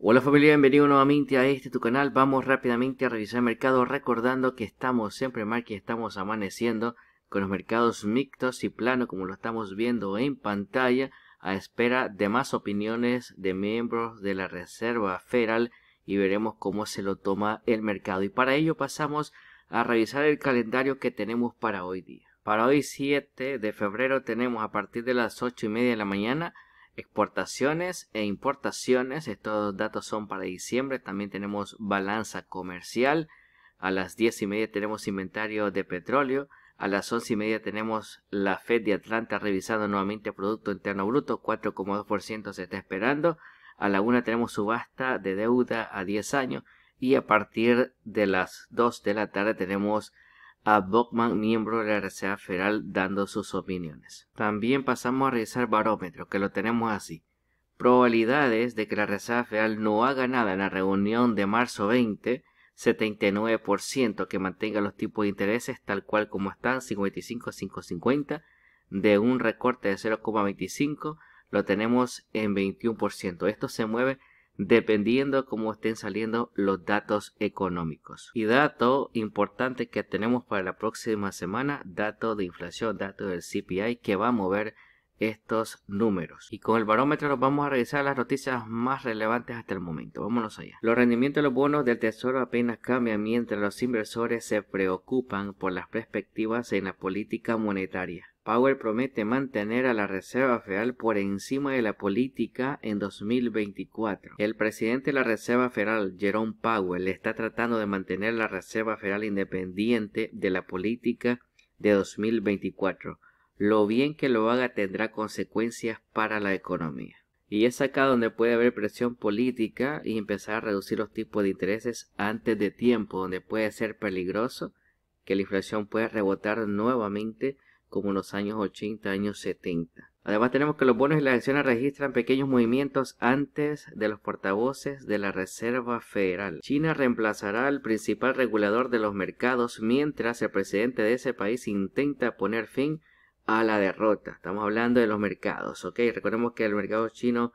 Hola familia, bienvenido nuevamente a este tu canal. Vamos rápidamente a revisar el mercado recordando que estamos siempre mal, que estamos amaneciendo con los mercados mixtos y plano como lo estamos viendo en pantalla a espera de más opiniones de miembros de la Reserva Federal y veremos cómo se lo toma el mercado. Y para ello pasamos a revisar el calendario que tenemos para hoy día. Para hoy 7 de febrero tenemos a partir de las 8 y media de la mañana exportaciones e importaciones. Estos datos son para diciembre. También tenemos balanza comercial. A las 10 y media tenemos inventario de petróleo. A las 11 y media tenemos la Fed de Atlanta revisando nuevamente Producto Interno Bruto. 4,2% se está esperando. A la una tenemos subasta de deuda a 10 años. Y a partir de las 2 de la tarde tenemos a Bokman, miembro de la Reserva Federal, dando sus opiniones. También pasamos a revisar barómetro, que lo tenemos así. Probabilidades de que la Reserva Federal no haga nada en la reunión de marzo 20, 79% que mantenga los tipos de intereses tal cual como están, 55-550, de un recorte de 0,25 lo tenemos en 21%. Esto se mueve dependiendo cómo estén saliendo los datos económicos. Y dato importante que tenemos para la próxima semana, dato de inflación, dato del CPI que va a mover estos números. Y con el barómetro vamos a revisar las noticias más relevantes hasta el momento. Vámonos allá. Los rendimientos de los bonos del Tesoro apenas cambian mientras los inversores se preocupan por las perspectivas en la política monetaria. Powell promete mantener a la Reserva Federal por encima de la política en 2024. El presidente de la Reserva Federal, Jerome Powell, está tratando de mantener la Reserva Federal independiente de la política de 2024. Lo bien que lo haga tendrá consecuencias para la economía. Y es acá donde puede haber presión política y empezar a reducir los tipos de intereses antes de tiempo, donde puede ser peligroso que la inflación pueda rebotar nuevamente como en los años 80, años 70. Además tenemos que los bonos y las acciones registran pequeños movimientos antes de los portavoces de la Reserva Federal. China reemplazará al principal regulador de los mercados mientras el presidente de ese país intenta poner fin a la derrota. Estamos hablando de los mercados, ¿ok? Recordemos que el mercado chino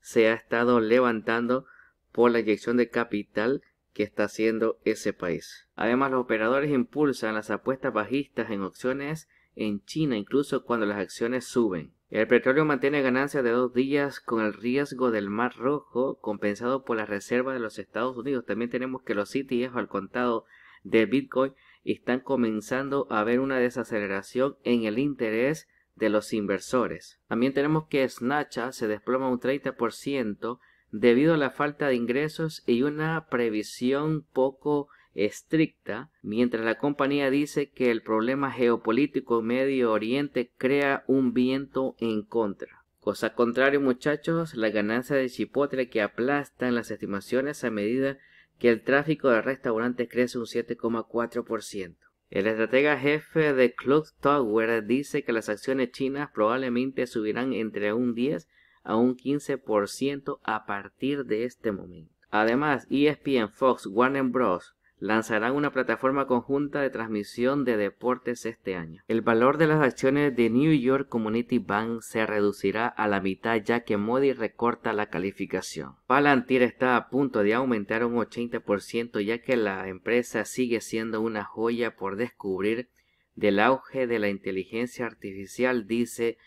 se ha estado levantando por la inyección de capital que está haciendo ese país. Además, los operadores impulsan las apuestas bajistas en opciones en China incluso cuando las acciones suben. El petróleo mantiene ganancias de dos días con el riesgo del Mar Rojo compensado por las reservas de los Estados Unidos. También tenemos que los CTS al contado de Bitcoin están comenzando a ver una desaceleración en el interés de los inversores. También tenemos que Snacha se desploma un 30% debido a la falta de ingresos y una previsión poco estricta, mientras la compañía dice que el problema geopolítico en Medio Oriente crea un viento en contra. Cosa contraria, muchachos, la ganancia de Chipotle que aplastan las estimaciones a medida que el tráfico de restaurantes crece un 7,4%. El estratega jefe de Club Tower dice que las acciones chinas probablemente subirán entre un 10 a un 15% a partir de este momento. Además, ESPN, Fox, Warner Bros., lanzarán una plataforma conjunta de transmisión de deportes este año. El valor de las acciones de New York Community Bank se reducirá a la mitad ya que Modi recorta la calificación. Palantir está a punto de aumentar un 80% ya que la empresa sigue siendo una joya por descubrir del auge de la inteligencia artificial, dice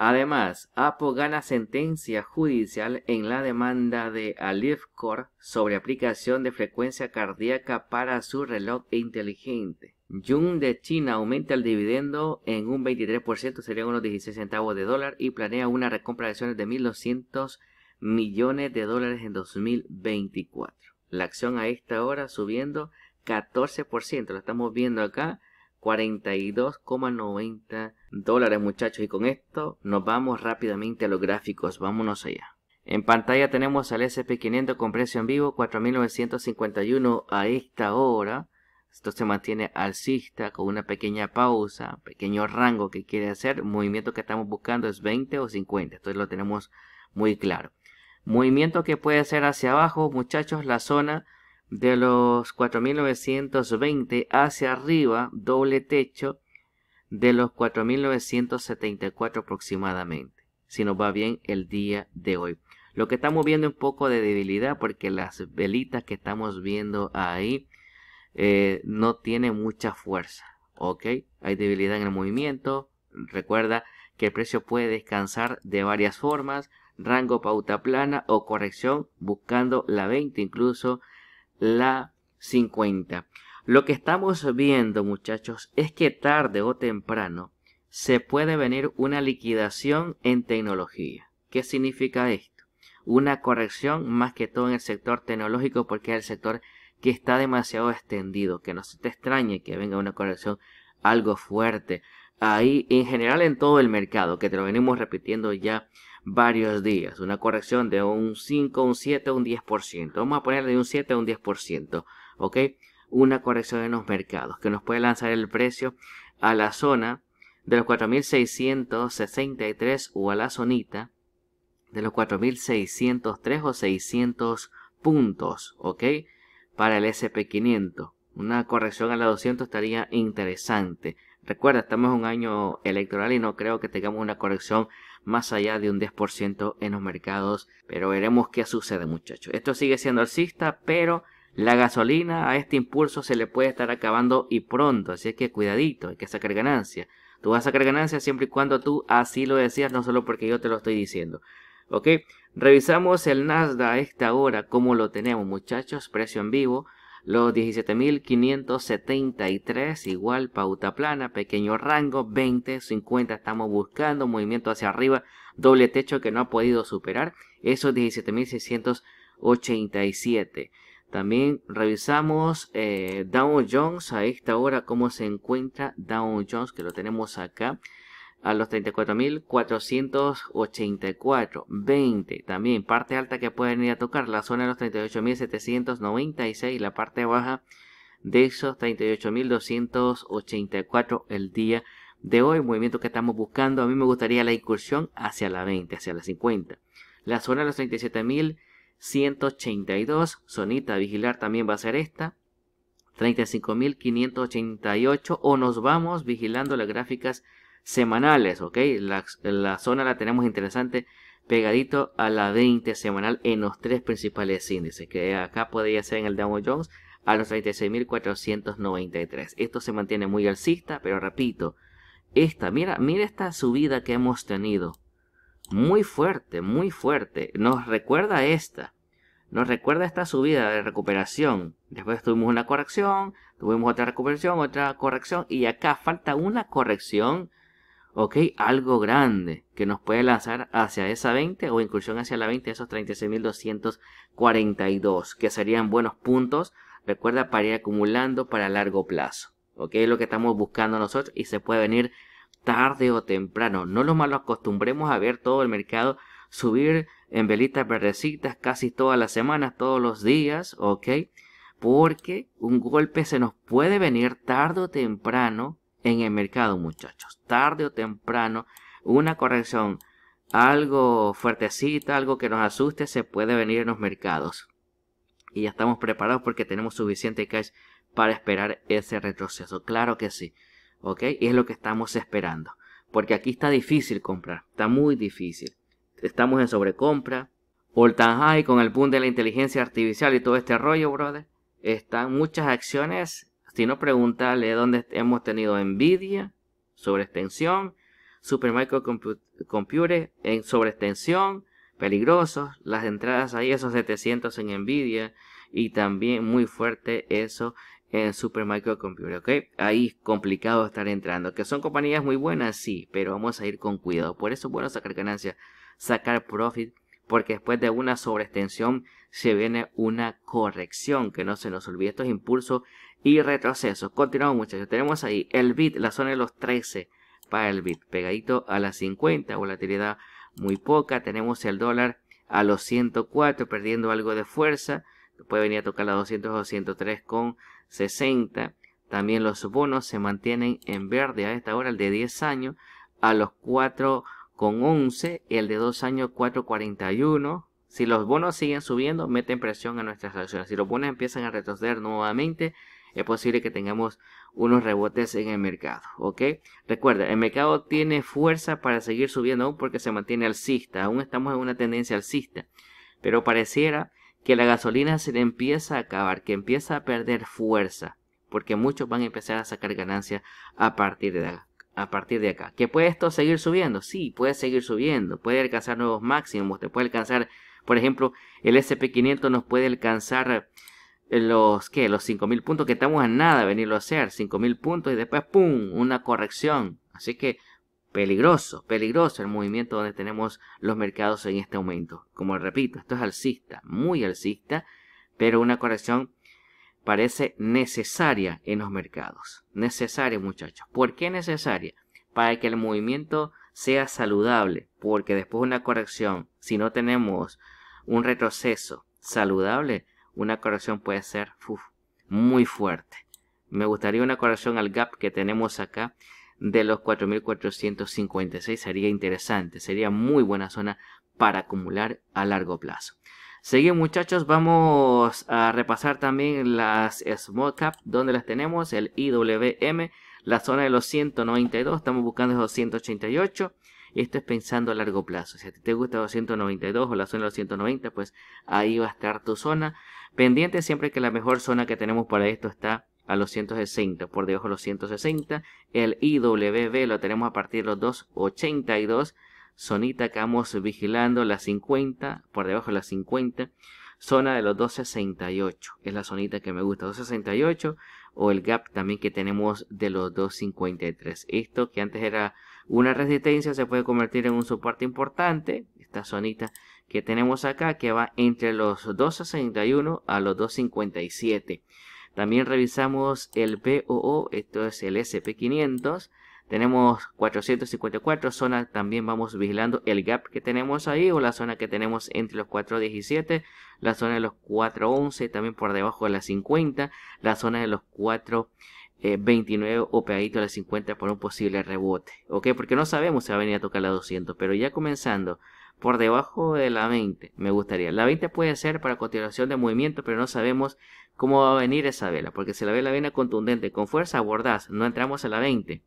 Además, Apo gana sentencia judicial en la demanda de Alifcor sobre aplicación de frecuencia cardíaca para su reloj inteligente. Jung de China aumenta el dividendo en un 23%, serían unos 16 centavos de dólar, y planea una recompra de acciones de 1.200 millones de dólares en 2024. La acción a esta hora subiendo 14%, lo estamos viendo acá, 42,90 dólares muchachos y con esto nos vamos rápidamente a los gráficos, vámonos allá. En pantalla tenemos al SP500 con precio en vivo 4951 a esta hora. Esto se mantiene alcista con una pequeña pausa, pequeño rango que quiere hacer. Movimiento que estamos buscando es 20 o 50, entonces lo tenemos muy claro. Movimiento que puede ser hacia abajo, muchachos, la zona de los 4920 hacia arriba, doble techo de los 4.974 aproximadamente, si nos va bien el día de hoy. Lo que estamos viendo es un poco de debilidad porque las velitas que estamos viendo ahí eh, no tiene mucha fuerza, ¿ok? Hay debilidad en el movimiento. Recuerda que el precio puede descansar de varias formas, rango pauta plana o corrección buscando la 20, incluso la 50. Lo que estamos viendo, muchachos, es que tarde o temprano se puede venir una liquidación en tecnología. ¿Qué significa esto? Una corrección más que todo en el sector tecnológico porque es el sector que está demasiado extendido, que no se te extrañe que venga una corrección algo fuerte. Ahí en general en todo el mercado, que te lo venimos repitiendo ya varios días, una corrección de un 5, un 7, un 10%. Vamos a ponerle de un 7 a un 10%, ¿ok? una corrección en los mercados que nos puede lanzar el precio a la zona de los 4.663 o a la zonita de los 4.603 o 600 puntos, ¿ok? Para el SP500. Una corrección a la 200 estaría interesante. Recuerda, estamos en un año electoral y no creo que tengamos una corrección más allá de un 10% en los mercados, pero veremos qué sucede muchachos. Esto sigue siendo alcista, pero la gasolina a este impulso se le puede estar acabando y pronto, así es que cuidadito, hay que sacar ganancia. Tú vas a sacar ganancia siempre y cuando tú así lo decías, no solo porque yo te lo estoy diciendo. ¿Ok? Revisamos el Nasdaq a esta hora, Cómo lo tenemos muchachos, precio en vivo. Los 17.573, igual pauta plana, pequeño rango, 20, 50, estamos buscando movimiento hacia arriba, doble techo que no ha podido superar, esos 17.687. También revisamos eh, Dow Jones a esta hora, cómo se encuentra Dow Jones, que lo tenemos acá a los 34.484, 20 también, parte alta que pueden ir a tocar, la zona de los 38.796, la parte baja de esos 38.284 el día de hoy, movimiento que estamos buscando, a mí me gustaría la incursión hacia la 20, hacia la 50, la zona de los 37.000 182. Zonita vigilar también va a ser esta. 35.588 o nos vamos vigilando las gráficas semanales, ¿ok? La, zona la tenemos interesante pegadito a la 20 semanal en los tres principales índices, que acá podría ser en el Dow Jones a los 36.493. Esto se mantiene muy alcista, pero repito, esta, mira, mira esta subida que hemos tenido muy fuerte, muy fuerte. Nos recuerda esta. Nos recuerda esta subida de recuperación. Después tuvimos una corrección, tuvimos otra recuperación, otra corrección. Y acá falta una corrección, ok, algo grande que nos puede lanzar hacia esa 20 o incursión hacia la 20, esos 36.242, que serían buenos puntos. Recuerda para ir acumulando para largo plazo. ¿ok? Es lo que estamos buscando nosotros y se puede venir tarde o temprano. No lo malo acostumbremos a ver todo el mercado subir en velitas verdecitas casi todas las semanas, todos los días, ¿ok? Porque un golpe se nos puede venir tarde o temprano en el mercado, muchachos. Tarde o temprano, una corrección, algo fuertecita, algo que nos asuste, se puede venir en los mercados. Y ya estamos preparados porque tenemos suficiente cash para esperar ese retroceso. Claro que sí. ¿ok? Y es lo que estamos esperando. Porque aquí está difícil comprar, está muy difícil. Estamos en sobrecompra. Volta high con el boom de la inteligencia artificial y todo este rollo, brother. Están muchas acciones. Si no, preguntarle dónde hemos tenido Nvidia sobre extensión, Supermicro Computer en sobre extensión, peligrosos. Las entradas ahí, esos 700 en Nvidia y también muy fuerte eso en Super computer, ¿ok? Ahí es complicado estar entrando. Que son compañías muy buenas, sí, pero vamos a ir con cuidado. Por eso es bueno sacar ganancia, sacar profit, porque después de una sobreextensión se viene una corrección. Que no se nos olvide estos impulso y retroceso. Continuamos muchachos, tenemos ahí el bit, la zona de los 13 para el bit, pegadito a las 50, volatilidad muy poca. Tenemos el dólar a los 104, perdiendo algo de fuerza. Puede venir a tocar la 200 o 103 con 60. También los bonos se mantienen en verde a esta hora, el de 10 años a los 4,11, el de 2 años 4,41. Si los bonos siguen subiendo, meten presión a nuestras acciones. Si los bonos empiezan a retroceder nuevamente, es posible que tengamos unos rebotes en el mercado. ¿ok? Recuerda, el mercado tiene fuerza para seguir subiendo aún porque se mantiene alcista. Aún estamos en una tendencia alcista. Pero pareciera que la gasolina se le empieza a acabar, que empieza a perder fuerza, porque muchos van a empezar a sacar ganancias a partir de acá. A partir de acá. ¿Que puede esto seguir subiendo? Sí, puede seguir subiendo, puede alcanzar nuevos máximos, te puede alcanzar, por ejemplo, el SP500 nos puede alcanzar eh, los que los 5000 puntos que estamos en nada venirlo a hacer 5000 puntos y después pum una corrección así que Peligroso, peligroso el movimiento donde tenemos los mercados en este momento. Como repito, esto es alcista, muy alcista, pero una corrección parece necesaria en los mercados. Necesaria, muchachos. ¿Por qué necesaria? Para que el movimiento sea saludable, porque después de una corrección, si no tenemos un retroceso saludable, una corrección puede ser muy fuerte. Me gustaría una corrección al gap que tenemos acá de los 4.456 sería interesante, sería muy buena zona para acumular a largo plazo. Seguimos muchachos, vamos a repasar también las small cap, donde las tenemos, el IWM, la zona de los 192, estamos buscando los 188, esto es pensando a largo plazo, si a ti te gusta los 192 o la zona de los 190, pues ahí va a estar tu zona, pendiente siempre que la mejor zona que tenemos para esto está a los 160, por debajo de los 160. El IWB lo tenemos a partir de los 282. Zonita que vamos vigilando la 50, por debajo de las 50. Zona de los 268, es la zonita que me gusta, 268 o el gap también que tenemos de los 253. Esto que antes era una resistencia se puede convertir en un soporte importante, esta sonita que tenemos acá que va entre los 261 a los 257. También revisamos el BOO, esto es el SP500. Tenemos 454 zonas, también vamos vigilando el gap que tenemos ahí o la zona que tenemos entre los 417, la zona de los 411, también por debajo de las 50, la zona de los 429 o pegadito a las 50 por un posible rebote. ¿Ok? Porque no sabemos si va a venir a tocar la 200. Pero ya comenzando por debajo de la 20. Me gustaría. La 20 puede ser para continuación de movimiento, pero no sabemos cómo va a venir esa vela. Porque si la vela viene contundente, con fuerza, abordás. No entramos a la 20.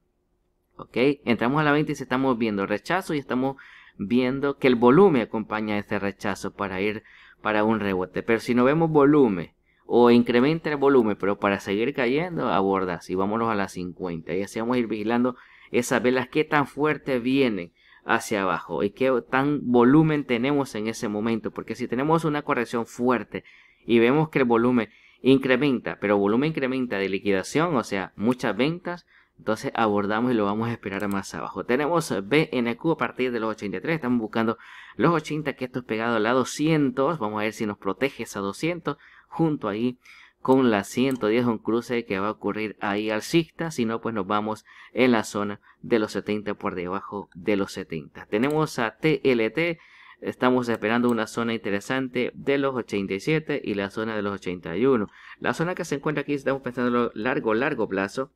¿Ok? Entramos a la 20 y estamos viendo rechazo y estamos viendo que el volumen acompaña a este rechazo para ir para un rebote. Pero si no vemos volumen o incrementa el volumen, pero para seguir cayendo, Abordás y vámonos a la 50. Y así vamos a ir vigilando esas velas qué tan fuerte vienen hacia abajo y qué tan volumen tenemos en ese momento, porque si tenemos una corrección fuerte y vemos que el volumen incrementa, pero volumen incrementa de liquidación, o sea, muchas ventas, entonces abordamos y lo vamos a esperar más abajo. Tenemos BNQ a partir de los 83. Estamos buscando los 80, que esto es pegado a la 200. Vamos a ver si nos protege esa 200. Junto ahí con la 110, un cruce que va a ocurrir ahí alcista, si no pues nos vamos en la zona de los 70 por debajo de los 70. Tenemos a TLT, estamos esperando una zona interesante de los 87 y la zona de los 81. La zona que se encuentra aquí, estamos pensando en largo, largo plazo,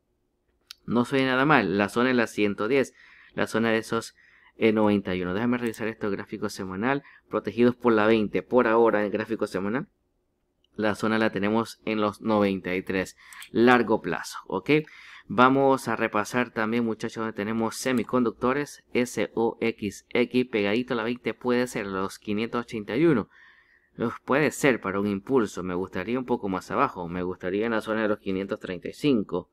no soy nada mal, la zona de la 110, la zona de esos... 91. Eh, Déjame revisar estos gráfico semanal protegidos por la 20 por ahora el gráfico semanal la zona la tenemos en los 93 largo plazo ok vamos a repasar también muchachos donde tenemos semiconductores SOXX pegadito a la 20 puede ser los 581 puede ser para un impulso me gustaría un poco más abajo me gustaría en la zona de los 535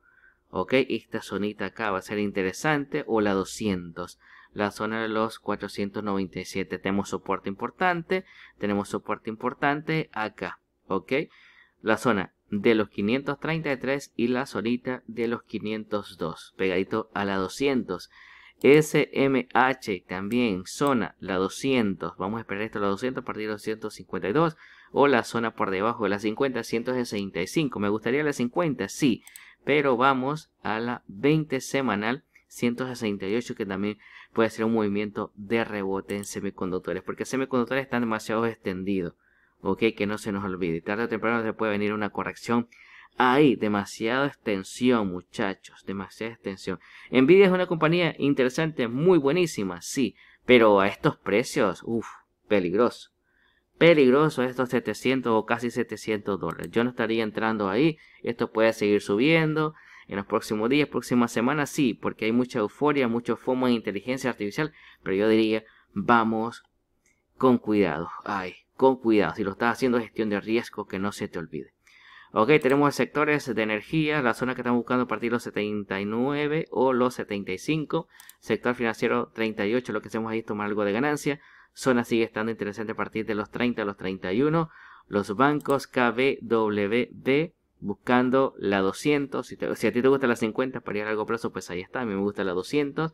ok esta zonita acá va a ser interesante o la 200 la zona de los 497 tenemos soporte importante tenemos soporte importante acá ¿ok? La zona de los 533 y la zonita de los 502, pegadito a la 200. SMH también, zona, la 200, vamos a esperar esto a la 200 a partir de los 152 o la zona por debajo de la 50, 165. Me gustaría la 50, sí, pero vamos a la 20 semanal 168 que también puede ser un movimiento de rebote en semiconductores porque semiconductores están demasiado extendidos ¿ok? Que no se nos olvide. Tarde o temprano se puede venir una corrección. Ahí, demasiada extensión, muchachos, demasiada extensión. Nvidia es una compañía interesante, muy buenísima, sí, pero a estos precios, uff, peligroso. Peligroso estos 700 o casi 700 dólares. Yo no estaría entrando ahí. Esto puede seguir subiendo en los próximos días, próximas semanas, sí, porque hay mucha euforia, mucho fomo en inteligencia artificial, pero yo diría, vamos con cuidado. Ahí con cuidado. Si lo estás haciendo, gestión de riesgo, que no se te olvide. Ok, tenemos sectores de energía, la zona que estamos buscando a partir de los 79 o los 75. Sector financiero 38, lo que hacemos ahí es tomar algo de ganancia. Zona sigue estando interesante a partir de los 30 a los 31. Los bancos KBWD buscando la 200. Si, si a ti te gusta la 50 para ir a largo plazo, pues ahí está. A mí me gusta la 200.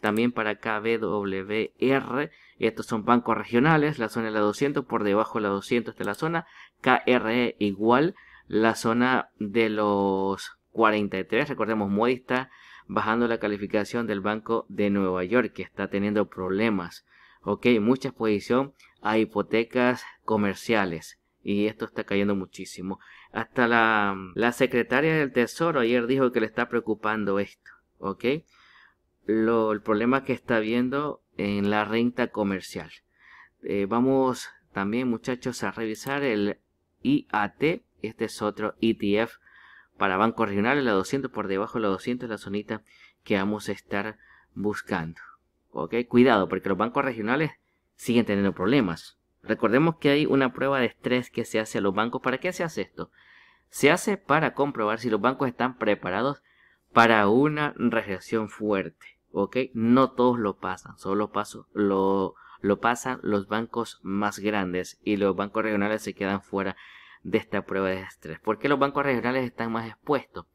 También para KBWR, estos son bancos regionales, la zona de la 200, por debajo de la 200 está la zona, KRE igual, la zona de los 43, recordemos Moody está bajando la calificación del Banco de Nueva York, que está teniendo problemas, ok, mucha exposición a hipotecas comerciales y esto está cayendo muchísimo. Hasta la, la secretaria del Tesoro ayer dijo que le está preocupando esto, ok lo, el problema que está viendo en la renta comercial. Eh, vamos también muchachos a revisar el IAT, este es otro ETF para bancos regionales, la 200 por debajo de la 200 es la zonita que vamos a estar buscando. ¿ok? Cuidado, porque los bancos regionales siguen teniendo problemas. Recordemos que hay una prueba de estrés que se hace a los bancos. ¿Para qué se hace esto? Se hace para comprobar si los bancos están preparados para una recesión fuerte. ¿ok? No todos lo pasan, solo paso, lo, lo pasan los bancos más grandes y los bancos regionales se quedan fuera de esta prueba de estrés. ¿Por qué los bancos regionales están más expuestos?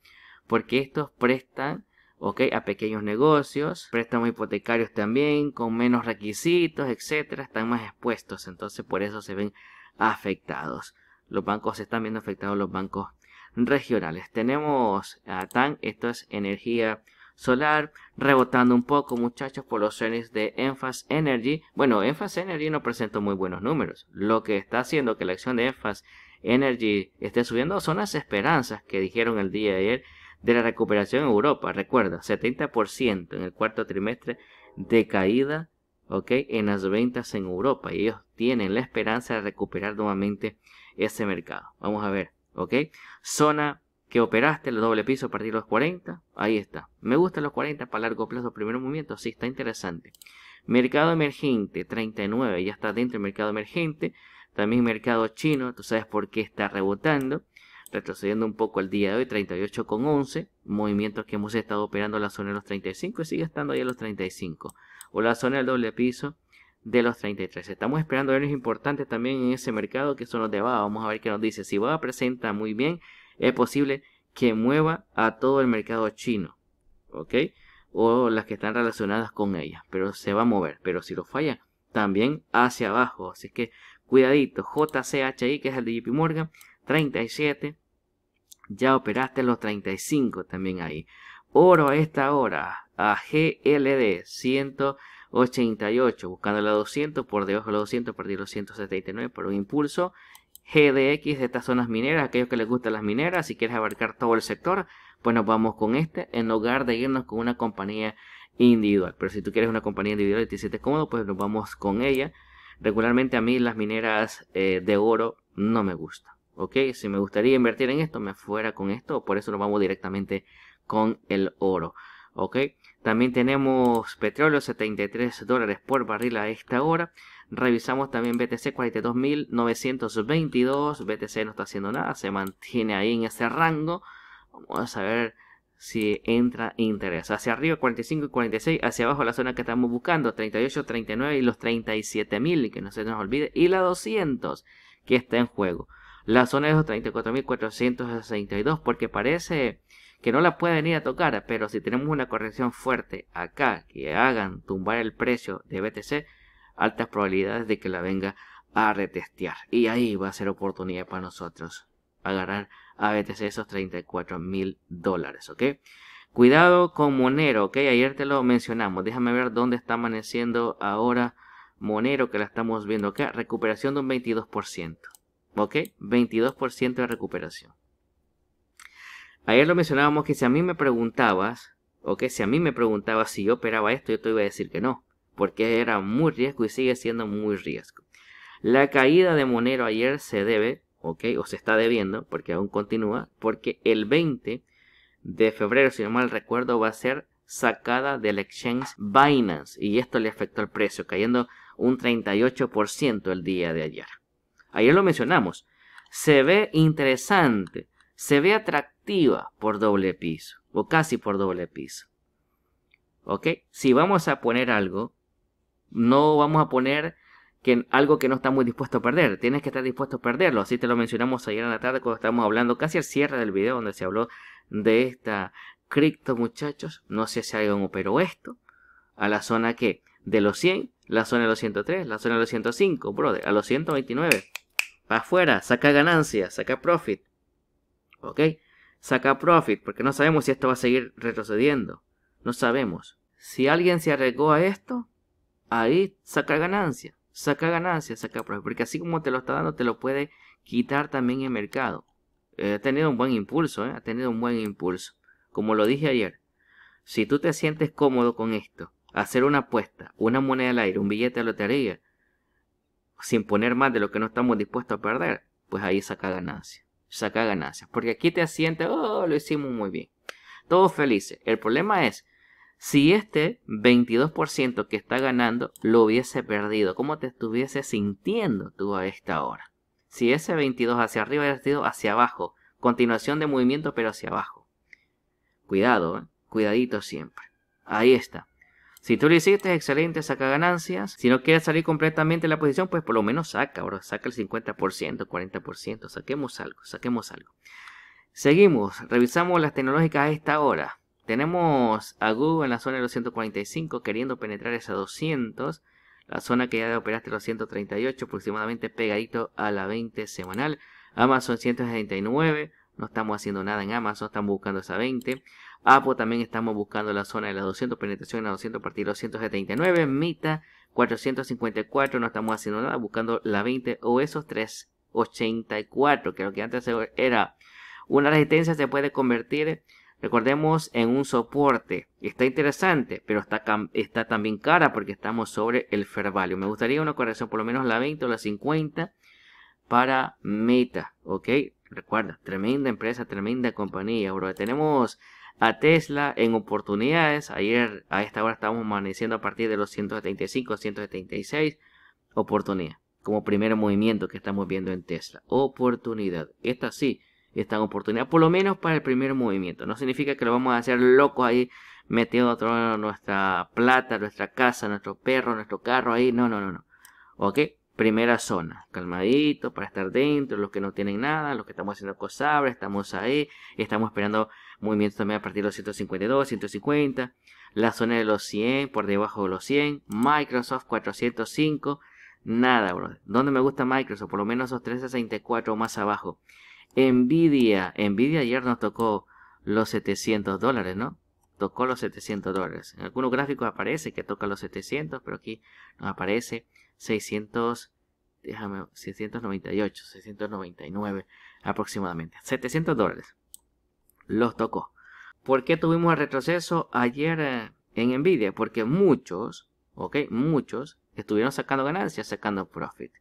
Porque estos prestan ¿ok? a pequeños negocios, préstamos hipotecarios también, con menos requisitos, etcétera, están más expuestos, entonces por eso se ven afectados. Los bancos se están viendo afectados los bancos regionales. Tenemos a TAN, esto es energía solar, rebotando un poco muchachos por los earnings de Enfas Energy. Bueno, Enfas Energy no presentó muy buenos números, lo que está haciendo que la acción de Enfas Energy esté subiendo son las esperanzas que dijeron el día de ayer de la recuperación en Europa. Recuerda, 70% en el cuarto trimestre de caída ¿okay? en las ventas en Europa. Y ellos tienen la esperanza de recuperar nuevamente ese mercado. Vamos a ver. ¿ok? Zona que operaste el doble piso a partir de los 40, ahí está. Me gustan los 40 para largo plazo, primer movimiento, sí está interesante. Mercado emergente, 39, ya está dentro del mercado emergente. También mercado chino, tú sabes por qué está rebotando. Retrocediendo un poco el día de hoy, 38,11. Movimientos que hemos estado operando la zona de los 35 y sigue estando ahí a los 35. O la zona del doble piso de los 33. Estamos esperando los importantes también en ese mercado que son los de abajo. Vamos a ver qué nos dice. Si va presenta muy bien es posible que mueva a todo el mercado chino, ¿ok? O las que están relacionadas con ellas, pero se va a mover, pero si lo falla, también hacia abajo, así que cuidadito, JCHI que es el de JP Morgan, 37, ya operaste los 35 también ahí. Oro a esta hora, a GLD, 188, buscando la 200, por debajo de la 200, perdí los 179 por un impulso. GDX de estas zonas mineras, aquellos que les gustan las mineras, si quieres abarcar todo el sector, pues nos vamos con este, en lugar de irnos con una compañía individual. Pero si tú quieres una compañía individual y te sientes cómodo, pues nos vamos con ella. Regularmente a mí las mineras eh, de oro no me gustan. ¿Ok? Si me gustaría invertir en esto, me fuera con esto. Por eso nos vamos directamente con el oro. ¿Ok? También tenemos petróleo, 73 dólares por barril a esta hora. Revisamos también BTC 42.922. BTC no está haciendo nada, se mantiene ahí en ese rango. Vamos a ver si entra interés. Hacia arriba 45 y 46, hacia abajo la zona que estamos buscando, 38, 39 y los 37.000, que no se nos olvide. Y la 200, que está en juego. La zona de los 34.462, porque parece que no la puede venir a tocar, pero si tenemos una corrección fuerte acá que hagan tumbar el precio de BTC, altas probabilidades de que la venga a retestear. Y ahí va a ser oportunidad para nosotros Agarrar a BTC esos 34 mil dólares, ¿ok? Cuidado con Monero, ¿ok? Ayer te lo mencionamos. Déjame ver dónde está amaneciendo ahora Monero, que la estamos viendo acá. Recuperación de un 22%, ¿ok? 22% de recuperación. Ayer lo mencionábamos que si a mí me preguntabas, ¿ok? Si a mí me preguntabas si yo operaba esto, yo te iba a decir que no porque era muy riesgo y sigue siendo muy riesgo. La caída de Monero ayer se debe, ok, o se está debiendo, porque aún continúa, porque el 20 de febrero, si no mal recuerdo, va a ser sacada del exchange Binance y esto le afectó el precio, cayendo un 38% el día de ayer. Ayer lo mencionamos. Se ve interesante, se ve atractiva por doble piso o casi por doble piso. ¿Ok? Si vamos a poner algo, no vamos a poner que, algo que no está muy dispuesto a perder. Tienes que estar dispuesto a perderlo. Así te lo mencionamos ayer en la tarde cuando estábamos hablando casi al cierre del video donde se habló de esta cripto, muchachos. No sé si alguien operó esto. A la zona que de los 100, la zona de los 103, la zona de los 105, brother, a los 129. Para afuera, saca ganancias, saca profit. ¿Ok? Saca profit, porque no sabemos si esto va a seguir retrocediendo. No sabemos. Si alguien se arriesgó a esto, ahí saca ganancia, saca ganancia, saca provecho, porque así como te lo está dando, te lo puede quitar también el mercado. Eh, ha tenido un buen impulso, eh, ha tenido un buen impulso. Como lo dije ayer, si tú te sientes cómodo con esto, hacer una apuesta, una moneda al aire, un billete de lotería, sin poner más de lo que no estamos dispuestos a perder, pues ahí saca ganancia, saca ganancias, porque aquí te sientes, oh, lo hicimos muy bien, todos felices. El problema es si este 22% que está ganando lo hubiese perdido, ¿cómo te estuviese sintiendo tú a esta hora? Si ese 22 hacia arriba hubiera sido hacia abajo, continuación de movimiento pero hacia abajo. Cuidado, ¿eh? cuidadito siempre. Ahí está. Si tú lo hiciste, excelente, saca ganancias. Si no quieres salir completamente de la posición, pues por lo menos saca, ahora Saca el 50%, 40%. Saquemos algo, saquemos algo. Seguimos, revisamos las tecnológicas a esta hora. Tenemos a Google en la zona de los 145 queriendo penetrar esa 200. La zona que ya operaste los 138 aproximadamente pegadito a la 20 semanal. Amazon 179 No estamos haciendo nada en Amazon, estamos buscando esa 20. Apple también estamos buscando la zona de la 200, penetración en la 200 a partir de los 179. Mita 454, no estamos haciendo nada, buscando la 20 o esos 384, que lo que antes era una resistencia se puede convertir recordemos, en un soporte. Está interesante, pero está, está también cara porque estamos sobre el fair value. Me gustaría una corrección por lo menos la 20 o la 50 para Meta, ¿ok? Recuerda, tremenda empresa, tremenda compañía, bro. Tenemos a Tesla en oportunidades. Ayer a esta hora estamos amaneciendo a partir de los 175, 176 oportunidad. Como primer movimiento que estamos viendo en Tesla. Oportunidad. Esta sí esta oportunidad, por lo menos para el primer movimiento. No significa que lo vamos a hacer loco ahí metiendo toda nuestra plata, nuestra casa, nuestro perro, nuestro carro ahí. No, no, no, no. ¿Ok? Primera zona, calmadito, para estar dentro, los que no tienen nada, los que estamos haciendo cosas, estamos ahí, estamos esperando movimientos también a partir de los 152, 150, la zona de los 100, por debajo de los 100, Microsoft 405, nada, bro. ¿Dónde me gusta Microsoft? Por lo menos los 364 más abajo envidia Nvidia ayer nos tocó los 700 dólares, ¿no? Tocó los 700 dólares. En algunos gráficos aparece que toca los 700, pero aquí nos aparece 600, déjame, 698, 699 aproximadamente. 700 dólares. Los tocó. ¿Por qué tuvimos el retroceso ayer eh, en Nvidia? Porque muchos, ok, muchos estuvieron sacando ganancias, sacando profit.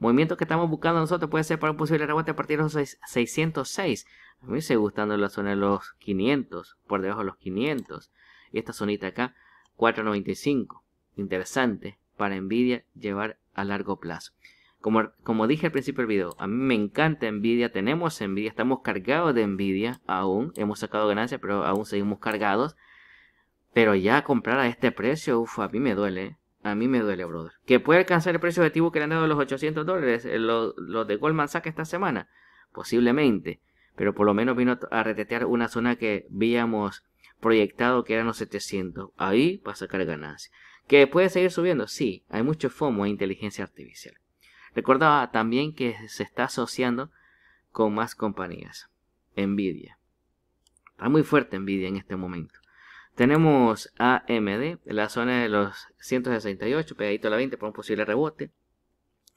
Movimiento que estamos buscando nosotros puede ser para un posible rebote a partir de los 606. A mí me sigue gustando la zona de los 500, por debajo de los 500. Y esta zonita acá, 495. Interesante para Nvidia llevar a largo plazo. Como, como, dije al principio del video, a mí me encanta Nvidia, tenemos Nvidia, estamos cargados de Nvidia aún, hemos sacado ganancias, pero aún seguimos cargados. Pero ya comprar a este precio, uff, a mí me duele. ¿eh? A mí me duele, brother. ¿Que puede alcanzar el precio objetivo que le han dado los 800 dólares eh, los, de Goldman Sachs esta semana? Posiblemente. Pero por lo menos vino a retetear una zona que habíamos proyectado que eran los 700. Ahí va a sacar ganancia. ¿Que puede seguir subiendo? Sí, hay mucho FOMO e inteligencia artificial. Recordaba también que se está asociando con más compañías. Nvidia. Está muy fuerte Nvidia en este momento. Tenemos AMD en la zona de los 168, pegadito a la 20 por un posible rebote.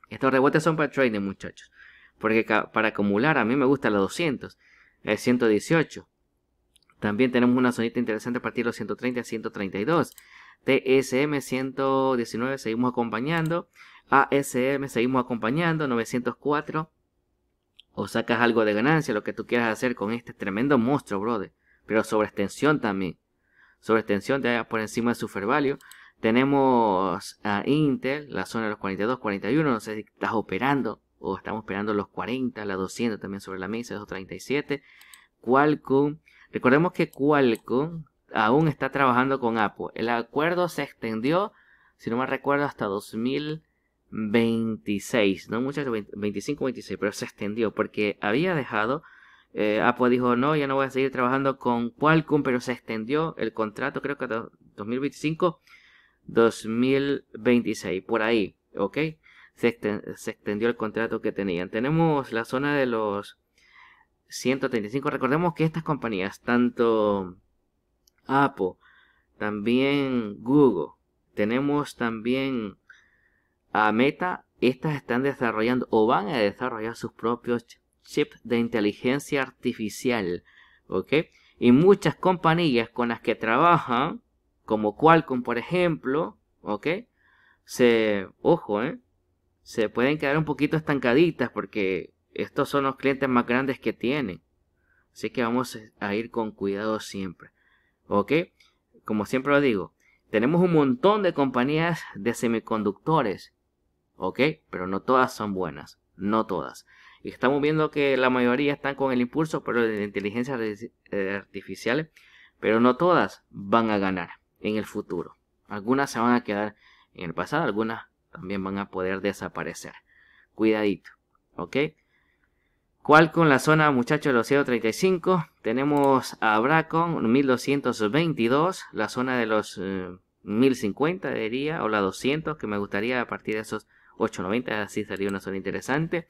Estos rebotes son para trading, muchachos. Porque para acumular, a mí me gusta los 200, el 118. También tenemos una zonita interesante a partir de los 130 a 132. TSM 119 seguimos acompañando. ASM seguimos acompañando. 904. O sacas algo de ganancia, lo que tú quieras hacer con este tremendo monstruo, brother. Pero sobre extensión también sobre extensión de por encima de Super value. Tenemos a Intel, la zona de los 42, 41, no sé si estás operando o estamos esperando los 40, la 200 también sobre la mesa, 237. Qualcomm, recordemos que Qualcomm aún está trabajando con Apple. El acuerdo se extendió, si no me recuerdo, hasta 2026, no muchas, 25, 26, pero se extendió porque había dejado eh, Apple dijo, no, ya no voy a seguir trabajando con Qualcomm, pero se extendió el contrato, creo que 2025, 2026, por ahí, ¿ok? Se, extendió el contrato que tenían. Tenemos la zona de los 135. Recordemos que estas compañías, tanto Apple, también Google, tenemos también a Meta, estas están desarrollando o van a desarrollar sus propios chip de inteligencia artificial, ¿ok? Y muchas compañías con las que trabajan, como Qualcomm por ejemplo, ¿ok? Se, ojo, ¿eh? Se pueden quedar un poquito estancaditas porque estos son los clientes más grandes que tienen. Así que vamos a ir con cuidado siempre, ¿ok? Como siempre lo digo, tenemos un montón de compañías de semiconductores, ¿ok? Pero no todas son buenas, no todas estamos viendo que la mayoría están con el impulso pero de inteligencia artificial, pero no todas van a ganar en el futuro. Algunas se van a quedar en el pasado, algunas también van a poder desaparecer. Cuidadito, ¿ok? ¿Cuál con la zona, muchachos, de los 035? Tenemos a Bracon 1222, la zona de los 1050 eh, diría, o la 200, que me gustaría a partir de esos 890, así sería una zona interesante.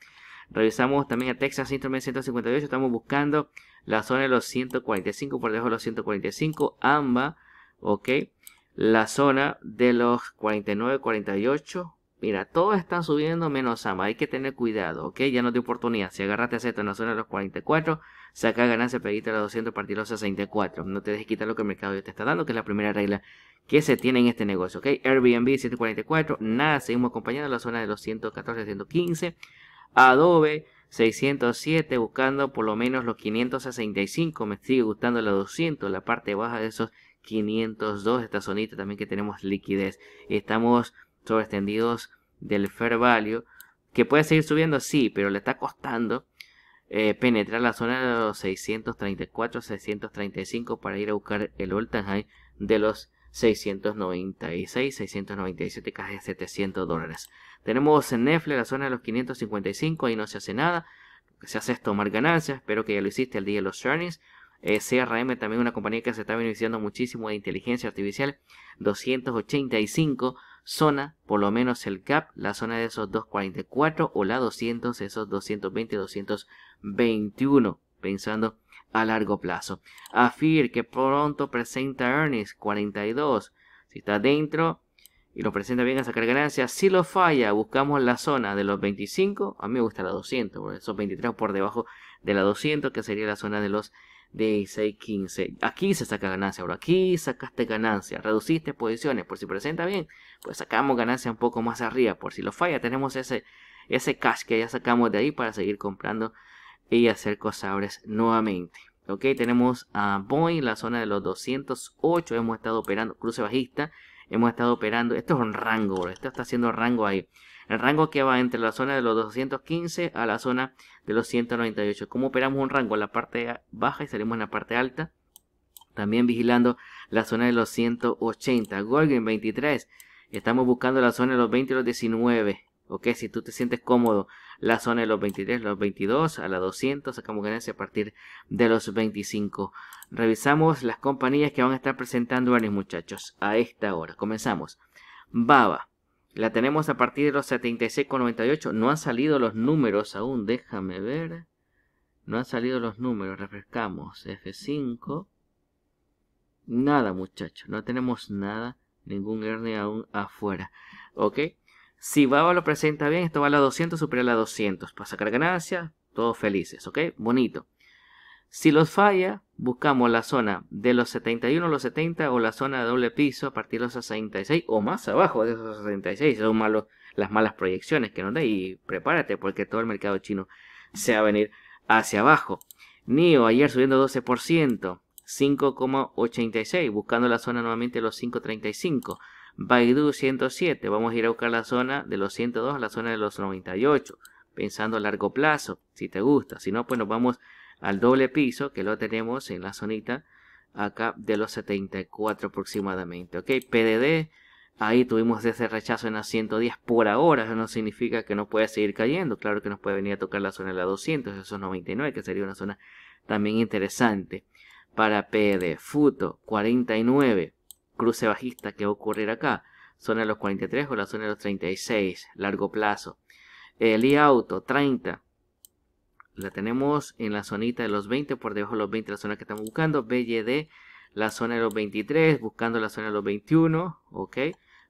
Revisamos también a Texas Instruments 158. Estamos buscando la zona de los 145 por debajo de los 145. AMBA, ok. La zona de los 49, 48. Mira, todos están subiendo menos AMBA. Hay que tener cuidado, ok. Ya no te oportunidad. Si agarraste a Z en la zona de los 44, saca ganancia, peguita a los 200, partir los 64. No te dejes quitar lo que el mercado te está dando, que es la primera regla que se tiene en este negocio, ok. Airbnb 144. Nada, seguimos acompañando la zona de los 114, 115 Adobe 607 buscando por lo menos los 565. Me sigue gustando la 200, la parte baja de esos 502. Esta zonita también que tenemos liquidez. Estamos sobre extendidos del fair value. Que puede seguir subiendo, sí, pero le está costando eh, penetrar la zona de los 634, 635 para ir a buscar el all time de los 696, 697, casi 700 dólares. Tenemos en Nefle, la zona de los 555, ahí no se hace nada. se hace es tomar ganancias, espero que ya lo hiciste el día de los earnings. Eh, CRM también una compañía que se está beneficiando muchísimo de inteligencia artificial, 285 zona, por lo menos el cap, la zona de esos 244 o la 200, esos 220, 221, pensando a largo plazo. AFIR que pronto presenta earnings 42. Si está dentro y lo presenta bien a sacar ganancias, si lo falla, buscamos la zona de los 25. A mí me gusta la 200, porque son 23 por debajo de la 200, que sería la zona de los 16, 15. Aquí se saca ganancia, Ahora Aquí sacaste ganancia. Reduciste posiciones. Por si presenta bien, pues sacamos ganancia un poco más arriba. Por si lo falla, tenemos ese, ese cash que ya sacamos de ahí para seguir comprando y hacer cosabres nuevamente. Ok, tenemos a Boeing, la zona de los 208. Hemos estado operando, cruce bajista. Hemos estado operando, esto es un rango, Esto está haciendo rango ahí. El rango que va entre la zona de los 215 a la zona de los 198. ¿Cómo operamos un rango? En la parte baja y salimos en la parte alta. También vigilando la zona de los 180. Golden 23. Estamos buscando la zona de los 20 y los 19. Ok, si tú te sientes cómodo, la zona de los 23, los 22, a la 200, sacamos ganancia a partir de los 25. Revisamos las compañías que van a estar presentando earnings, muchachos, a esta hora. Comenzamos. Baba, la tenemos a partir de los 76,98. No han salido los números aún, déjame ver. No han salido los números, refrescamos. F5. Nada, muchachos, no tenemos nada, ningún earning aún afuera. Ok. Si Baba lo presenta bien, esto va a la 200, supera la 200. Para sacar ganancias, todos felices, ¿ok? Bonito. Si los falla, buscamos la zona de los 71 los 70 o la zona de doble piso a partir de los 66 o más abajo de esos 66. Son malos, las malas proyecciones que nos da y prepárate porque todo el mercado chino se va a venir hacia abajo. NIO ayer subiendo 12%, 5,86, buscando la zona nuevamente de los 5,35. Baidu 107, vamos a ir a buscar la zona de los 102 a la zona de los 98, pensando a largo plazo, si te gusta. Si no, pues nos vamos al doble piso, que lo tenemos en la zonita acá de los 74 aproximadamente. Ok, PDD, ahí tuvimos ese rechazo en la 110 por ahora, eso no significa que no pueda seguir cayendo. Claro que nos puede venir a tocar la zona de la 200, esos 99, que sería una zona también interesante. Para PD, Futo 49 cruce bajista que va a ocurrir acá. Zona de los 43 o la zona de los 36, largo plazo. El IAUTO, auto 30. La tenemos en la zonita de los 20, por debajo de los 20, la zona que estamos buscando. BYD, la zona de los 23, buscando la zona de los 21, ok.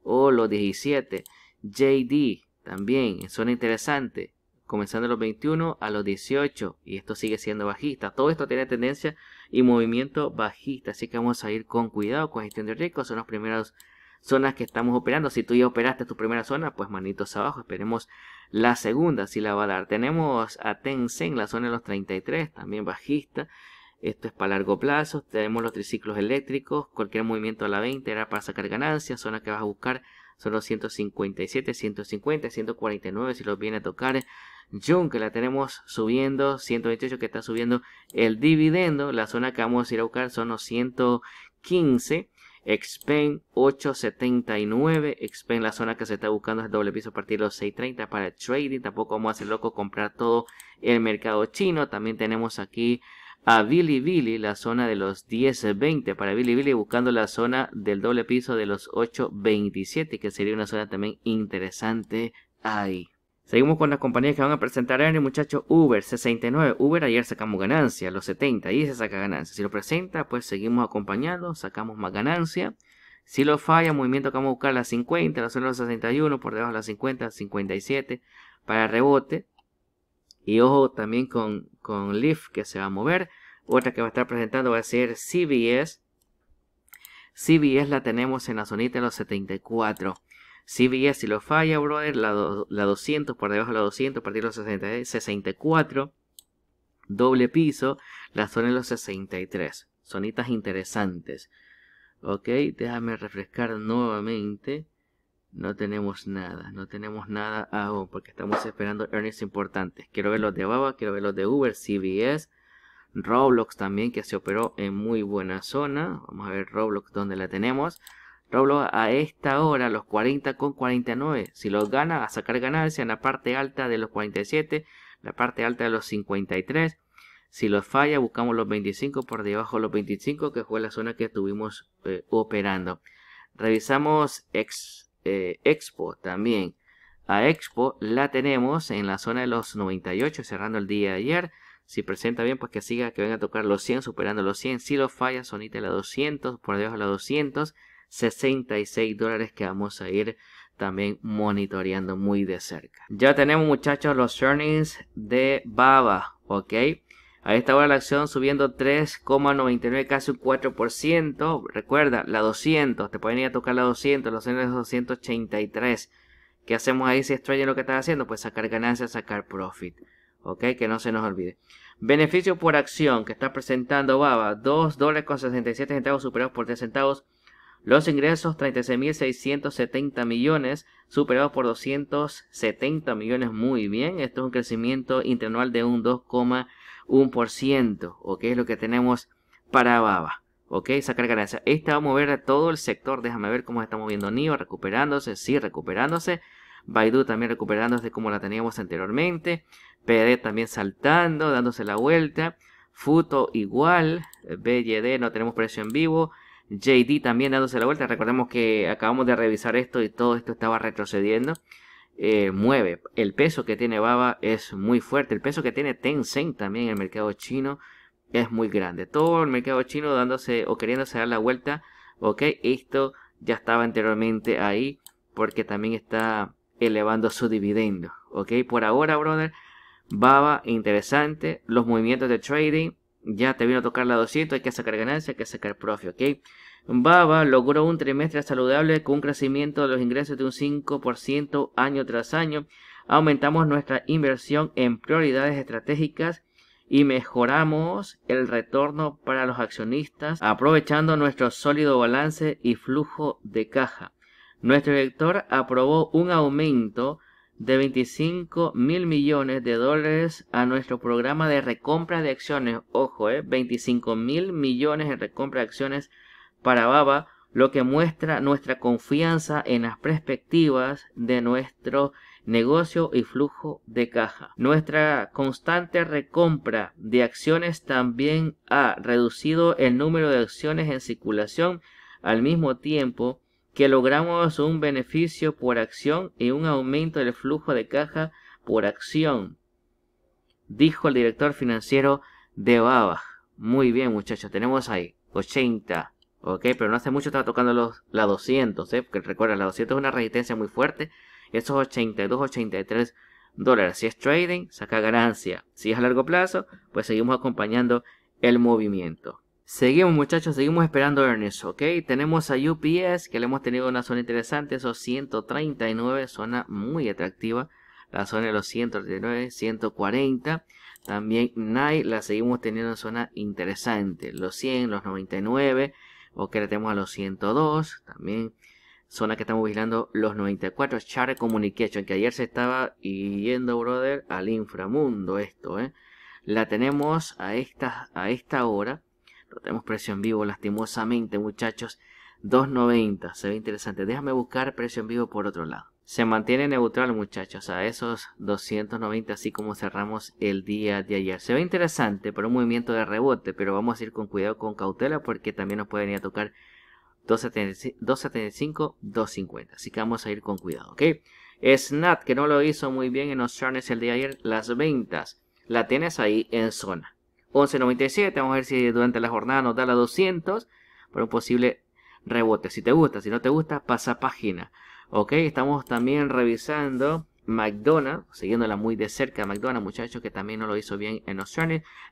O los 17. JD, también, zona interesante comenzando a los 21 a los 18 y esto sigue siendo bajista. Todo esto tiene tendencia y movimiento bajista, así que vamos a ir con cuidado con gestión de riesgos, son las primeras zonas que estamos operando. Si tú ya operaste tu primera zona, pues manitos abajo, esperemos la segunda si la va a dar. Tenemos a Tencent, la zona de los 33, también bajista. Esto es para largo plazo. Tenemos los triciclos eléctricos. Cualquier movimiento a la 20 era para sacar ganancias. Zona que vas a buscar son los 157, 150, 149 si los viene a tocar. Junk que la tenemos subiendo, 128 que está subiendo el dividendo. La zona que vamos a ir a buscar son los 115. XPEN 879. XPEN la zona que se está buscando es el doble piso a partir de los 630 para trading. Tampoco vamos a hacer loco comprar todo el mercado chino. También tenemos aquí a Billy Billy la zona de los 10.20 para Billy Billy buscando la zona del doble piso de los 8.27, que sería una zona también interesante ahí. Seguimos con las compañías que van a presentar el muchacho Uber, 69. Uber ayer sacamos ganancia, los 70, y se saca ganancia. Si lo presenta, pues seguimos acompañando, sacamos más ganancia. Si lo falla, movimiento que vamos a buscar las 50, la zona 61, por debajo de las 50, 57, para rebote. Y ojo también con, con Leaf que se va a mover. Otra que va a estar presentando va a ser CBS. CBS la tenemos en la zonita de los 74. CBS si lo falla, brother, la, la 200 por debajo de la 200, a partir de los 60, 64, eh, doble piso, la zona de los 63. sonitas interesantes. Ok, déjame refrescar nuevamente. No tenemos nada, no tenemos nada aún, porque estamos esperando earnings importantes. Quiero ver los de Baba, quiero ver los de Uber, CBS, Roblox también, que se operó en muy buena zona. Vamos a ver Roblox donde la tenemos. Roblo a esta hora los 40 con 49. Si los gana, a sacar ganancia en la parte alta de los 47, la parte alta de los 53. Si los falla, buscamos los 25 por debajo de los 25, que fue la zona que estuvimos eh, operando. Revisamos eh, Expo también. A Expo la tenemos en la zona de los 98, cerrando el día de ayer. Si presenta bien, pues que siga, que venga a tocar los 100, superando los 100. Si los falla, sonita la 200, por debajo de la 200. 66 dólares que vamos a ir también monitoreando muy de cerca. Ya tenemos muchachos los earnings de Baba, ok. ahí esta hora la acción subiendo 3,99, casi un 4%. Recuerda, la 200, te pueden ir a tocar la 200, los earnings 283. ¿Qué hacemos ahí si extraña lo que estás haciendo? Pues sacar ganancias, sacar profit. Ok, que no se nos olvide. Beneficio por acción que está presentando Baba, 2 dólares con 67 centavos superados por 3 centavos. Los ingresos 36.670 millones, superados por 270 millones, muy bien. Esto es un crecimiento interanual de un 2,1%, ¿ok? Es lo que tenemos para Baba, ¿ok? Sacar ganancias. Esta va a mover a todo el sector, déjame ver cómo está moviendo NIO, recuperándose, sí, recuperándose. Baidu también recuperándose como la teníamos anteriormente. PD también saltando, dándose la vuelta. Futo igual. BYD no tenemos precio en vivo. JD también dándose la vuelta. Recordemos que acabamos de revisar esto y todo esto estaba retrocediendo. Eh, mueve. El peso que tiene Baba es muy fuerte. El peso que tiene Tencent también en el mercado chino es muy grande. Todo el mercado chino dándose o queriéndose dar la vuelta. Ok, esto ya estaba anteriormente ahí porque también está elevando su dividendo. Ok, por ahora, brother. Baba, interesante. Los movimientos de trading ya te vino a tocar la 200, hay que sacar ganancia, hay que sacar profit, ¿ok? Baba logró un trimestre saludable con un crecimiento de los ingresos de un 5% año tras año. Aumentamos nuestra inversión en prioridades estratégicas y mejoramos el retorno para los accionistas aprovechando nuestro sólido balance y flujo de caja. Nuestro director aprobó un aumento de 25 mil millones de dólares a nuestro programa de recompra de acciones. Ojo, 25 eh, mil millones en recompra de acciones para Baba, lo que muestra nuestra confianza en las perspectivas de nuestro negocio y flujo de caja. Nuestra constante recompra de acciones también ha reducido el número de acciones en circulación al mismo tiempo que logramos un beneficio por acción y un aumento del flujo de caja por acción, dijo el director financiero de Baba. Muy bien muchachos, tenemos ahí 80, ok, pero no hace mucho estaba tocando los, la 200, ¿eh? porque recuerda, la 200 es una resistencia muy fuerte, esos 82, 83 dólares. Si es trading, saca ganancia. Si es a largo plazo, pues seguimos acompañando el movimiento. Seguimos muchachos, seguimos esperando eso ¿ok? Tenemos a UPS que le hemos tenido una zona interesante, esos 139, zona muy atractiva, la zona de los 139, 140. También Night. la seguimos teniendo en zona interesante, los 100, los 99, ok, la tenemos a los 102, también zona que estamos vigilando los 94, Charter Communication, que ayer se estaba yendo, brother, al inframundo esto, ¿eh? La tenemos a a esta hora tenemos precio en vivo, lastimosamente, muchachos. 2.90, se ve interesante. Déjame buscar precio en vivo por otro lado. Se mantiene neutral, muchachos, a esos 290, así como cerramos el día de ayer. Se ve interesante por un movimiento de rebote, pero vamos a ir con cuidado, con cautela, porque también nos pueden ir a tocar 275, 250. Así que vamos a ir con cuidado, ¿ok? Snat que no lo hizo muy bien en los charnes el día de ayer, las ventas la tienes ahí en zona. 11.97. Vamos a ver si durante la jornada nos da la 200 por un posible rebote. Si te gusta, si no te gusta, pasa página. Ok, estamos también revisando McDonald's, siguiéndola muy de cerca. McDonald's, muchachos, que también no lo hizo bien en los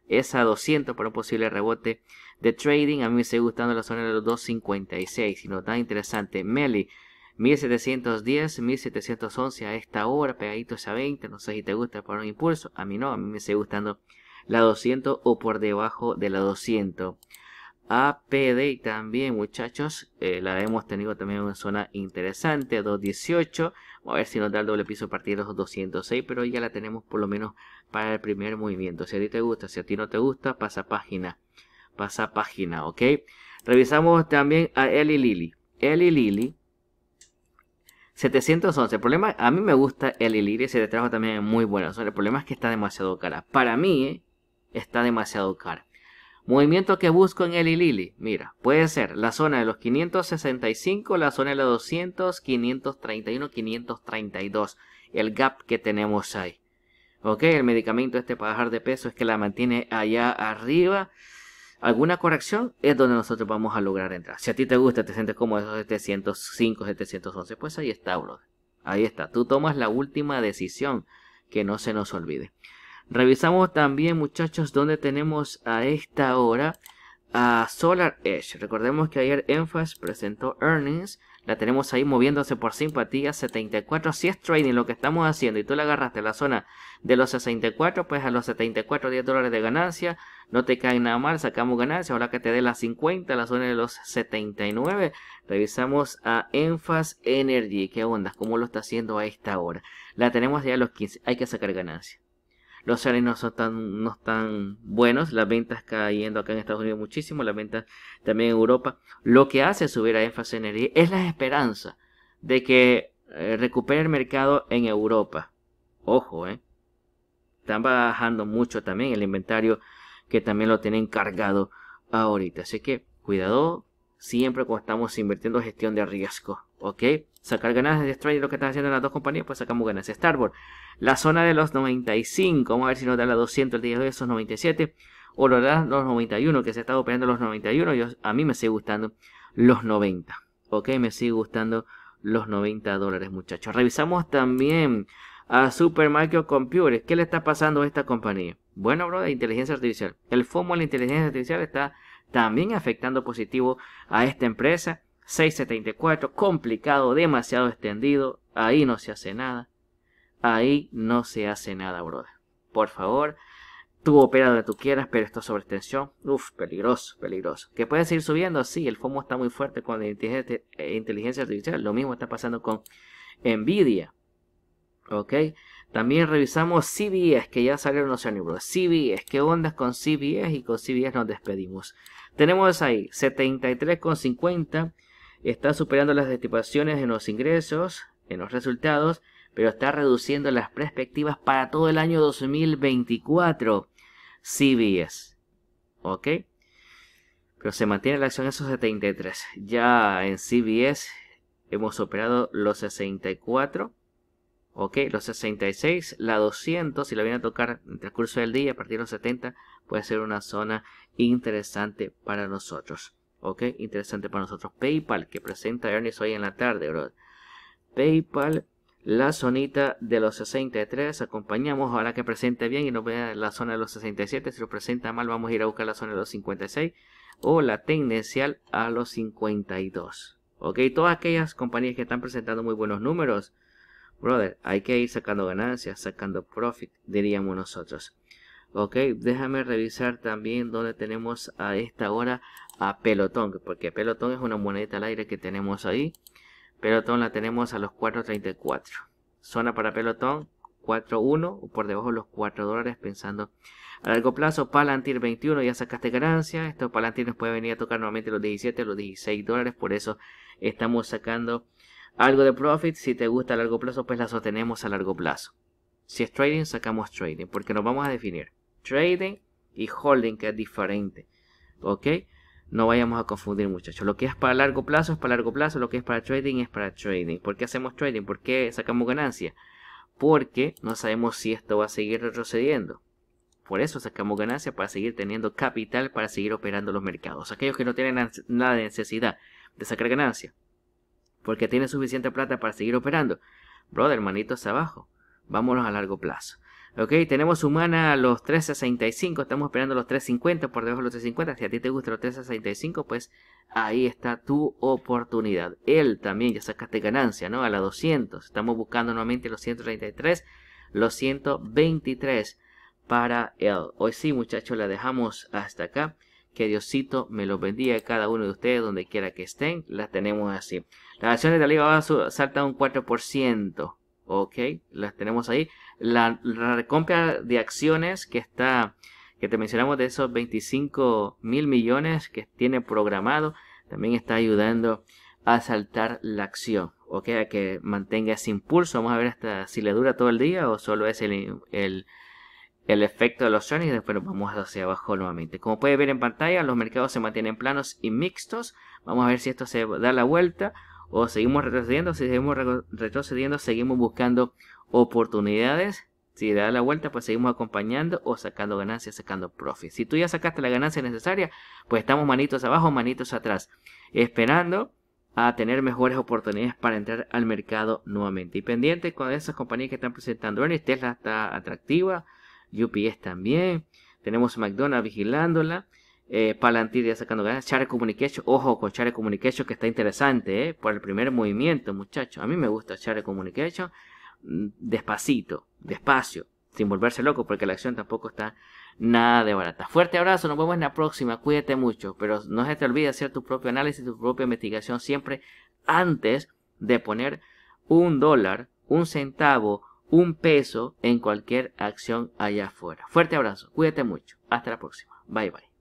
Esa 200 por un posible rebote de trading. A mí me sigue gustando la zona de los 256. Si nos da interesante, Meli. 1710, 1711 a esta hora, pegadito a 20, no sé si te gusta para un impulso, a mí no, a mí me sigue gustando la 200 o por debajo de la 200. APD también muchachos, eh, la hemos tenido también en una zona interesante, 218, Vamos a ver si nos da el doble piso a partir de los 206, pero ya la tenemos por lo menos para el primer movimiento. Si a ti te gusta, si a ti no te gusta, pasa página, pasa página, ok. Revisamos también a Eli Lili. Eli Lili. 711. El problema, a mí me gusta el lily se le trajo también muy buena zona. El problema es que está demasiado cara. Para mí, eh, está demasiado cara. Movimiento que busco en el Ilili. Mira, puede ser la zona de los 565, la zona de los 200, 531, 532. El gap que tenemos ahí. Ok, el medicamento este para bajar de peso es que la mantiene allá arriba. Alguna corrección es donde nosotros vamos a lograr entrar. Si a ti te gusta, te sientes como esos 705, 711, pues ahí está, bro. Ahí está. Tú tomas la última decisión. Que no se nos olvide. Revisamos también muchachos donde tenemos a esta hora a Solar Edge. Recordemos que ayer Enfas presentó earnings. La tenemos ahí moviéndose por simpatía 74. Si es trading lo que estamos haciendo y tú la agarraste la zona de los 64, pues a los 74 10 dólares de ganancia. No te cae nada mal, sacamos ganancia. Ahora que te dé las 50, la zona de los 79. Revisamos a Enfas Energy. ¿Qué onda? ¿Cómo lo está haciendo a esta hora? La tenemos ya a los 15. Hay que sacar ganancia los sales no son tan, no están buenos, las ventas cayendo acá en Estados Unidos muchísimo, las ventas también en Europa. Lo que hace subir a énfasis en es la esperanza de que eh, recupere el mercado en Europa. Ojo, eh. Están bajando mucho también el inventario que también lo tienen cargado ahorita. Así que cuidado Siempre cuando estamos invirtiendo gestión de riesgo. ¿Ok? Sacar ganas de Destroyer, lo que están haciendo las dos compañías, pues sacamos ganancias. Starboard. La zona de los 95. Vamos a ver si nos da la 200 el día de esos 97. O lo da los 91, que se está operando los 91. Yo, a mí me sigue gustando los 90. ¿Ok? Me sigue gustando los 90 dólares, muchachos. Revisamos también a Supermarket Computers. ¿Qué le está pasando a esta compañía? Bueno, bro, de inteligencia artificial. El FOMO de la inteligencia artificial está también afectando positivo a esta empresa. 674, complicado, demasiado extendido, ahí no se hace nada. Ahí no se hace nada, brother. Por favor, tú opera donde tú quieras, pero esto sobre extensión, uff, peligroso, peligroso. ¿Que puede seguir subiendo? Sí, el FOMO está muy fuerte con eh, inteligencia artificial. Lo mismo está pasando con Nvidia. ¿Ok? También revisamos CBS, que ya salieron los ánimos. CBS, ¿qué onda con CBS? Y con CBS nos despedimos. Tenemos ahí 73,50. Está superando las destipaciones en los ingresos, en los resultados, pero está reduciendo las perspectivas para todo el año 2024. CBS. ¿Ok? Pero se mantiene la acción en esos 73. Ya en CBS hemos superado los 64. Ok, los 66, la 200, si la viene a tocar en el curso del día, a partir de los 70, puede ser una zona interesante para nosotros. Ok, interesante para nosotros. PayPal, que presenta Ernest hoy en la tarde, bro. PayPal, la zonita de los 63, acompañamos, ahora que presente bien y nos vea la zona de los 67, si lo presenta mal vamos a ir a buscar la zona de los 56 o la tendencial a los 52. Ok, todas aquellas compañías que están presentando muy buenos números, Brother, hay que ir sacando ganancias, sacando profit, diríamos nosotros. Ok, déjame revisar también dónde tenemos a esta hora a Pelotón, porque Pelotón es una moneda al aire que tenemos ahí. Pelotón la tenemos a los 4.34. Zona para Pelotón, 4.1 por debajo de los 4 dólares pensando a largo plazo. Palantir 21 ya sacaste ganancia. Esto Palantir nos puede venir a tocar nuevamente los 17, los 16 dólares. Por eso estamos sacando algo de profit, si te gusta a largo plazo, pues la sostenemos a largo plazo. Si es trading, sacamos trading, porque nos vamos a definir trading y holding, que es diferente. ¿Ok? No vayamos a confundir muchachos. Lo que es para largo plazo es para largo plazo, lo que es para trading es para trading. ¿Por qué hacemos trading? ¿Por qué sacamos ganancias? Porque no sabemos si esto va a seguir retrocediendo. Por eso sacamos ganancias para seguir teniendo capital para seguir operando los mercados. Aquellos que no tienen nada de necesidad de sacar ganancias porque tiene suficiente plata para seguir operando. Brother, hermanitos abajo. Vámonos a largo plazo. Ok, tenemos humana a los 365, estamos esperando los 350, por debajo de los 350. Si a ti te gusta los 365, pues ahí está tu oportunidad. Él también, ya sacaste ganancia, ¿no? A la 200. Estamos buscando nuevamente los 133, los 123 para él. Hoy sí, muchachos, la dejamos hasta acá. Que Diosito me los bendiga a cada uno de ustedes donde quiera que estén. La tenemos así. Las acciones de Alibaba saltan un 4%. Ok, las tenemos ahí. La, recompra de acciones que está, que te mencionamos de esos 25 mil millones que tiene programado, también está ayudando a saltar la acción. Ok, a que mantenga ese impulso. Vamos a ver hasta si le dura todo el día o solo es el, efecto de los y después vamos hacia abajo nuevamente. Como puede ver en pantalla, los mercados se mantienen planos y mixtos. Vamos a ver si esto se da la vuelta o seguimos retrocediendo, si seguimos retrocediendo, seguimos buscando oportunidades. Si da la vuelta, pues seguimos acompañando o sacando ganancias, sacando profit. Si tú ya sacaste la ganancia necesaria, pues estamos manitos abajo, manitos atrás, esperando a tener mejores oportunidades para entrar al mercado nuevamente. Y pendiente con esas compañías que están presentando Tesla está atractiva, UPS también, tenemos McDonald's vigilándola. Eh, Palantir ya sacando ganas. share Communication. Ojo con share Communication que está interesante, eh, Por el primer movimiento, muchachos. A mí me gusta share Communication. Mm, despacito, despacio, sin volverse loco, porque la acción tampoco está nada de barata. Fuerte abrazo, nos vemos en la próxima. Cuídate mucho, pero no se te olvide hacer tu propio análisis, tu propia investigación siempre antes de poner un dólar, un centavo, un peso en cualquier acción allá afuera. Fuerte abrazo, cuídate mucho. Hasta la próxima. Bye bye.